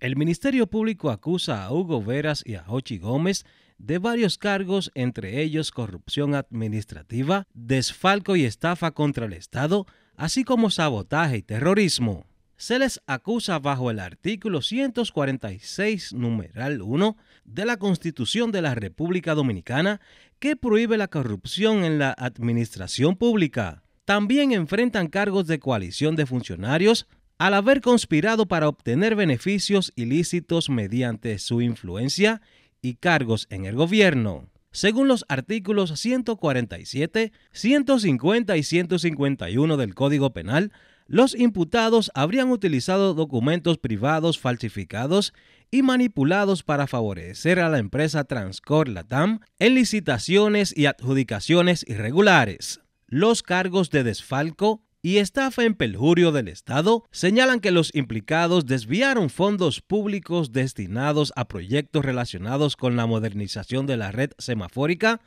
El Ministerio Público acusa a Hugo Veras y a Ochi Gómez de varios cargos, entre ellos corrupción administrativa, desfalco y estafa contra el Estado, así como sabotaje y terrorismo. Se les acusa bajo el artículo 146, numeral 1 de la Constitución de la República Dominicana, que prohíbe la corrupción en la administración pública. También enfrentan cargos de coalición de funcionarios, al haber conspirado para obtener beneficios ilícitos mediante su influencia y cargos en el gobierno, según los artículos 147, 150 y 151 del Código Penal, los imputados habrían utilizado documentos privados falsificados y manipulados para favorecer a la empresa Transcor Latam en licitaciones y adjudicaciones irregulares. Los cargos de desfalco, y estafa en peljurio del Estado señalan que los implicados desviaron fondos públicos destinados a proyectos relacionados con la modernización de la red semafórica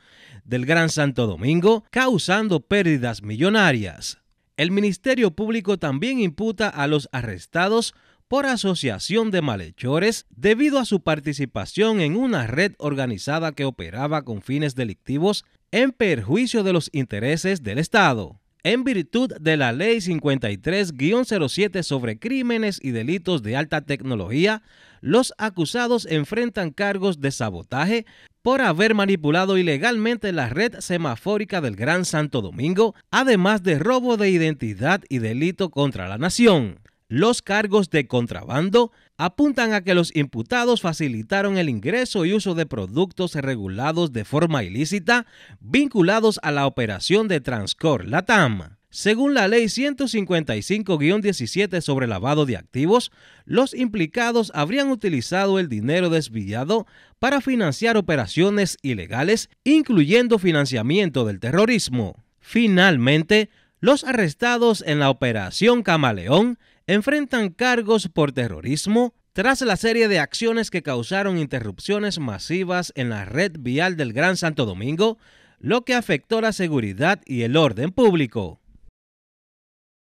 del Gran Santo Domingo, causando pérdidas millonarias. El Ministerio Público también imputa a los arrestados por asociación de malhechores debido a su participación en una red organizada que operaba con fines delictivos en perjuicio de los intereses del Estado en virtud de la Ley 53-07 sobre crímenes y delitos de alta tecnología, los acusados enfrentan cargos de sabotaje por haber manipulado ilegalmente la red semafórica del Gran Santo Domingo, además de robo de identidad y delito contra la nación. Los cargos de contrabando apuntan a que los imputados facilitaron el ingreso y uso de productos regulados de forma ilícita vinculados a la operación de Transcor Latam. Según la ley 155-17 sobre lavado de activos, los implicados habrían utilizado el dinero desviado para financiar operaciones ilegales, incluyendo financiamiento del terrorismo. Finalmente, los arrestados en la operación Camaleón enfrentan cargos por terrorismo tras la serie de acciones que causaron interrupciones masivas en la red vial del Gran Santo Domingo, lo que afectó la seguridad y el orden público.